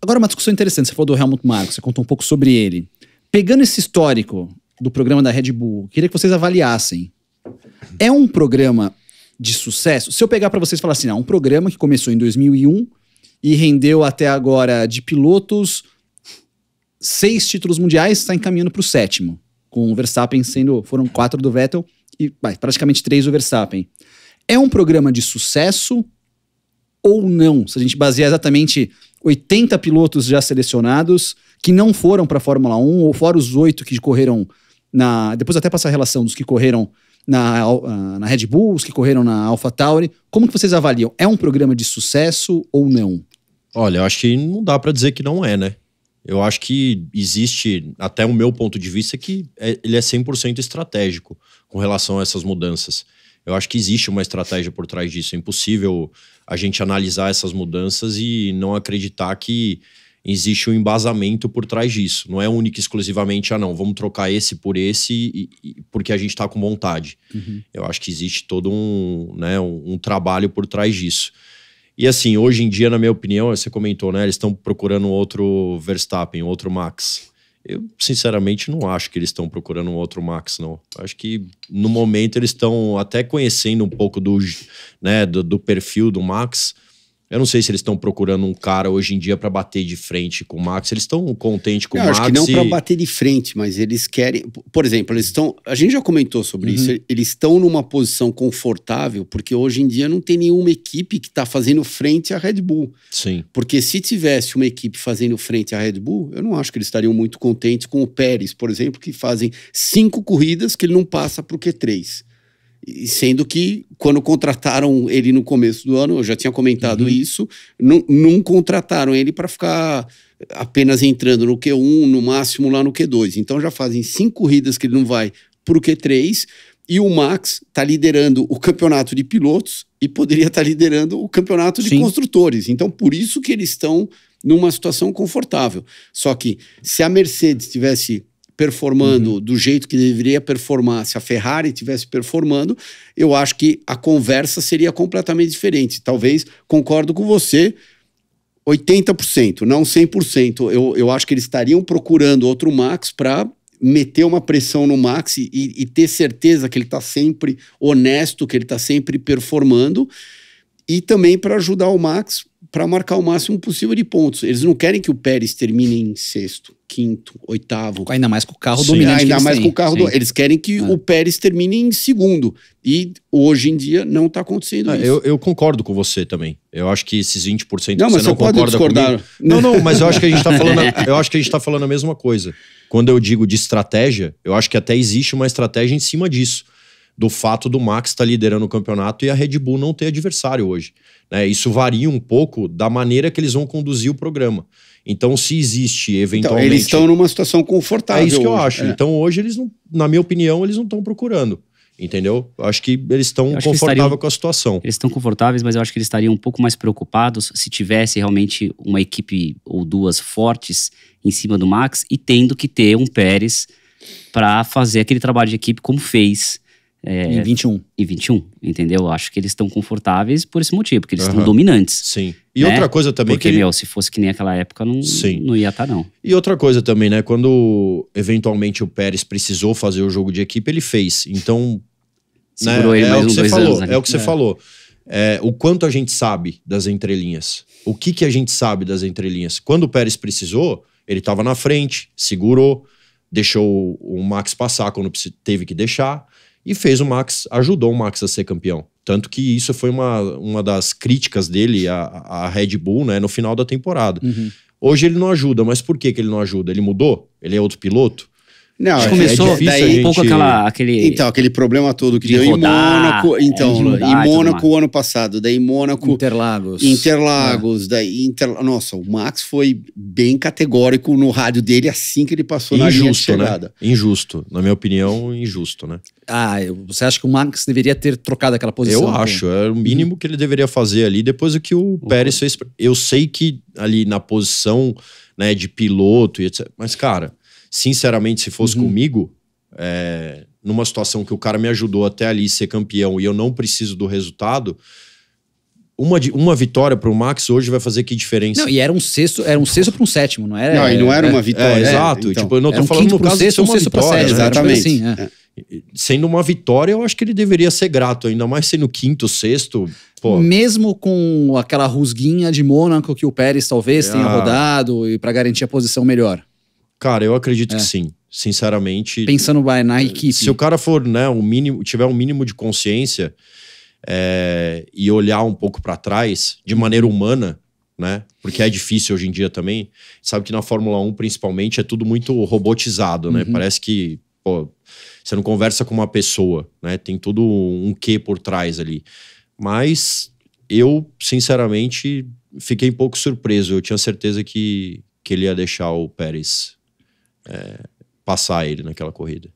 Agora, uma discussão interessante. Você falou do Helmut Marko, você contou um pouco sobre ele. Pegando esse histórico do programa da Red Bull, queria que vocês avaliassem. É um programa de sucesso? Se eu pegar para vocês e falar assim, ah, um programa que começou em 2001 e rendeu até agora de pilotos seis títulos mundiais, está encaminhando para o sétimo, com o Verstappen sendo foram quatro do Vettel e vai, praticamente três do Verstappen. É um programa de sucesso ou não? Se a gente basear exatamente 80 pilotos já selecionados que não foram para a Fórmula 1, ou fora os oito que correram na. Depois até passar a relação dos que correram na, ah, na Red Bull, os que correram na AlphaTauri. Como que vocês avaliam? É um programa de sucesso ou não? Olha, eu acho que não dá para dizer que não é, né? Eu acho que existe, até o meu ponto de vista, que é, ele é 100% estratégico com relação a essas mudanças. Eu acho que existe uma estratégia por trás disso. É impossível a gente analisar essas mudanças e não acreditar que existe um embasamento por trás disso. Não é única e exclusivamente, ah, não, vamos trocar esse por esse e, e, porque a gente está com vontade. Uhum. Eu acho que existe todo um, né, um, um, trabalho por trás disso. E assim, hoje em dia, na minha opinião, você comentou, né? Eles estão procurando outro Verstappen, outro Max. Eu, sinceramente, não acho que eles estão procurando um outro Max, não. Acho que, no momento, eles estão até conhecendo um pouco do, né, do, do perfil do Max eu não sei se eles estão procurando um cara hoje em dia para bater de frente com o Max. Eles estão contentes com o Max. Acho que não e... para bater de frente, mas eles querem. Por exemplo, eles estão. A gente já comentou sobre uhum. isso. Eles estão numa posição confortável, porque hoje em dia não tem nenhuma equipe que está fazendo frente à Red Bull. Sim. Porque se tivesse uma equipe fazendo frente à Red Bull, eu não acho que eles estariam muito contentes com o Pérez, por exemplo, que fazem cinco corridas que ele não passa para o Q3. E sendo que, quando contrataram ele no começo do ano, eu já tinha comentado uhum. isso, não, não contrataram ele para ficar apenas entrando no Q1, no máximo lá no Q2. Então já fazem cinco corridas que ele não vai para o Q3 e o Max está liderando o campeonato de pilotos e poderia estar tá liderando o campeonato de Sim. construtores. Então, por isso que eles estão numa situação confortável. Só que se a Mercedes tivesse performando uhum. do jeito que deveria performar, se a Ferrari tivesse performando, eu acho que a conversa seria completamente diferente. Talvez concordo com você, 80%, não 100%. Eu, eu acho que eles estariam procurando outro Max para meter uma pressão no Max e, e ter certeza que ele está sempre honesto, que ele está sempre performando. E também para ajudar o Max para marcar o máximo possível de pontos. Eles não querem que o Pérez termine em sexto, quinto, oitavo. Ainda mais com o carro Sim, dominante. Ainda mais têm. com o carro do... Eles querem que é. o Pérez termine em segundo. E hoje em dia não está acontecendo ah, isso. Eu, eu, concordo com você também. Eu acho que esses 20% não, mas você não concorda discordar. Comigo. Não, não, mas eu acho que a gente está falando, eu acho que a gente está falando a mesma coisa. Quando eu digo de estratégia, eu acho que até existe uma estratégia em cima disso do fato do Max estar tá liderando o campeonato e a Red Bull não ter adversário hoje. Né? Isso varia um pouco da maneira que eles vão conduzir o programa. Então, se existe eventualmente. Então, eles estão numa situação confortável. É isso que hoje. eu acho. É. Então, hoje, eles não, na minha opinião, eles não estão procurando. Entendeu? Eu acho que eles estão confortáveis com a situação. Eles estão confortáveis, mas eu acho que eles estariam um pouco mais preocupados se tivesse realmente uma equipe ou duas fortes em cima do Max e tendo que ter um Pérez para fazer aquele trabalho de equipe como fez é, e 21. E 21, entendeu? Acho que eles estão confortáveis por esse motivo, porque eles estão uhum. dominantes. Sim. E né? outra coisa também porque, que. Ele... meu, se fosse que nem aquela época, não, Sim. não ia estar, tá, não. E outra coisa também, né? Quando eventualmente o Pérez precisou fazer o jogo de equipe, ele fez. Então. Né, segurou ele é mais é um, dois falou, anos. Né? É o que você é. falou. É, o quanto a gente sabe das entrelinhas. O que, que a gente sabe das entrelinhas? Quando o Pérez precisou, ele estava na frente, segurou, deixou o Max passar quando teve que deixar e fez o Max, ajudou o Max a ser campeão. Tanto que isso foi uma, uma das críticas dele à, à Red Bull né, no final da temporada. Uhum. Hoje ele não ajuda, mas por que, que ele não ajuda? Ele mudou? Ele é outro piloto? Não, é, começou é daí, gente... um pouco aquela, aquele. Então, aquele problema todo que de deu em Mônaco. É, então, é, em Mônaco o ano passado, daí Mônaco. Interlagos. Interlagos, é. daí Inter... Nossa, o Max foi bem categórico no rádio dele assim que ele passou injusto, na linha de chegada. Né? Injusto, na minha opinião, injusto, né? Ah, você acha que o Max deveria ter trocado aquela posição? Eu acho, é o mínimo que ele deveria fazer ali depois do que o uhum. Pérez fez. Eu sei que ali na posição né, de piloto e etc. Mas, cara. Sinceramente, se fosse uhum. comigo, é, numa situação que o cara me ajudou até ali ser campeão e eu não preciso do resultado, uma, uma vitória para o Max hoje vai fazer que diferença? Não, e era um sexto, era um sexto para um sétimo, não era? Não, e não era é, uma é. vitória. É, é, exato. Então, tipo, eu não tô um falando no caso sexto, de ser uma um vitória. né? Exatamente. Né? Assim, é. Sendo uma vitória, eu acho que ele deveria ser grato, ainda mais sendo quinto, sexto. Pô. Mesmo com aquela rusguinha de Mônaco que o Pérez talvez tenha ah. rodado e para garantir a posição melhor. Cara, eu acredito é. que sim. Sinceramente. Pensando na equipe. Eh, se o cara for, né, um mínimo, tiver um mínimo de consciência é, e olhar um pouco para trás de maneira humana, né? Porque é difícil hoje em dia também. Sabe que na Fórmula 1, principalmente, é tudo muito robotizado, né? Uhum. Parece que pô, você não conversa com uma pessoa, né? Tem tudo um quê por trás ali. Mas eu, sinceramente, fiquei um pouco surpreso. Eu tinha certeza que, que ele ia deixar o Pérez é, passar ele naquela corrida.